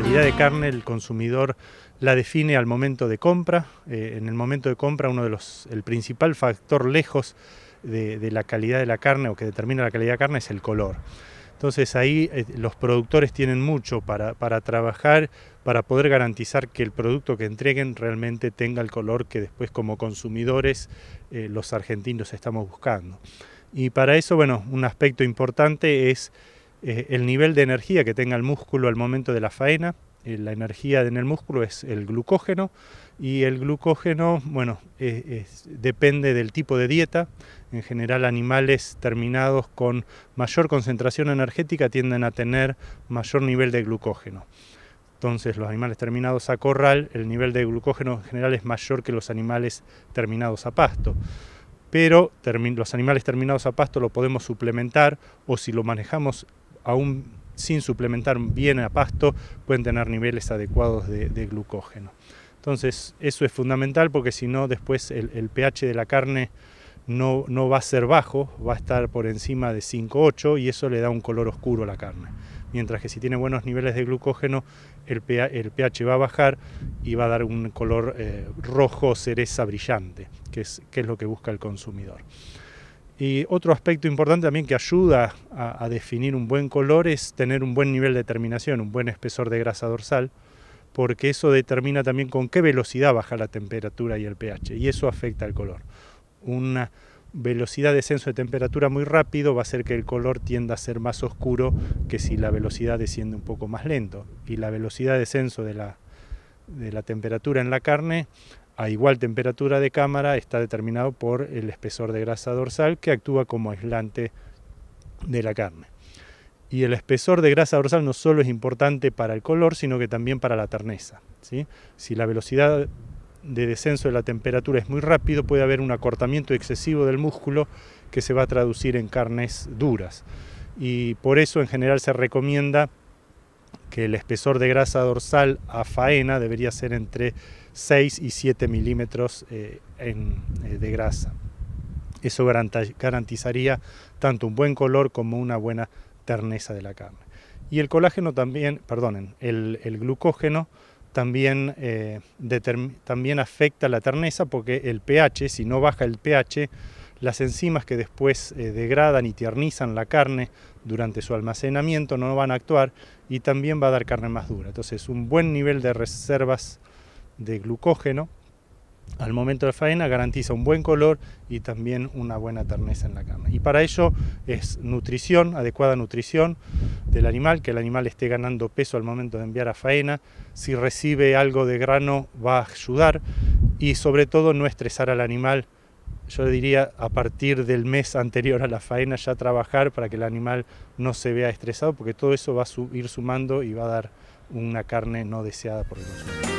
La calidad de carne el consumidor la define al momento de compra. Eh, en el momento de compra, uno de los, el principal factor lejos de, la calidad de la carne o que determina la calidad de la carne es el color. Entonces ahí eh, los productores tienen mucho para, para, trabajar, para poder garantizar que el producto que entreguen realmente tenga el color que después como consumidores eh, los argentinos estamos buscando. Y para eso, bueno, un aspecto importante es eh, el nivel de energía que tenga el músculo al momento de la faena. Eh, la energía en el músculo es el glucógeno y el glucógeno, bueno, depende del tipo de dieta. En general, animales terminados con mayor concentración energética tienden a tener mayor nivel de glucógeno. Entonces, los animales terminados a corral, el nivel de glucógeno en general es mayor que los animales terminados a pasto pero los animales terminados a pasto lo podemos suplementar o si lo manejamos aún sin suplementar bien a pasto, pueden tener niveles adecuados de, glucógeno. Entonces eso es fundamental porque si no después el, pH de la carne no, va a ser bajo, va a estar por encima de 5,8 y eso le da un color oscuro a la carne. Mientras que si tiene buenos niveles de glucógeno, el, pH, va a bajar y va a dar un color eh, rojo cereza brillante, que es lo que busca el consumidor. Y otro aspecto importante también que ayuda a, definir un buen color es tener un buen nivel de terminación, un buen espesor de grasa dorsal, porque eso determina también con qué velocidad baja la temperatura y el pH, y eso afecta al color. Una velocidad de descenso de temperatura muy rápido va a hacer que el color tienda a ser más oscuro que si la velocidad desciende un poco más lento. Y la velocidad de descenso de la, de la temperatura en la carne a igual temperatura de cámara está determinado por el espesor de grasa dorsal que actúa como aislante de la carne. Y el espesor de grasa dorsal no solo es importante para el color, sino que también para la terneza. Si la velocidad de descenso de la temperatura es muy rápido, puede haber un acortamiento excesivo del músculo que se va a traducir en carnes duras. Y por eso en general se recomienda que el espesor de grasa dorsal a faena debería ser entre 6 y 7 milímetros eh, eh, de grasa. Eso garantizaría tanto un buen color como una buena terneza de la carne. Y el colágeno también, perdonen, el, glucógeno también, eh, también afecta la terneza porque el pH, si no baja el pH, las enzimas que después eh, degradan y tiernizan la carne durante su almacenamiento no van a actuar y también va a dar carne más dura. Entonces un buen nivel de reservas de glucógeno al momento de faena garantiza un buen color y también una buena terneza en la carne. Y para ello es nutrición, adecuada nutrición del animal, que el animal esté ganando peso al momento de enviar a faena. Si recibe algo de grano va a ayudar y sobre todo no estresar al animal yo diría a partir del mes anterior a la faena ya trabajar para que el animal no se vea estresado, porque todo eso va a ir sumando y va a dar una carne no deseada por el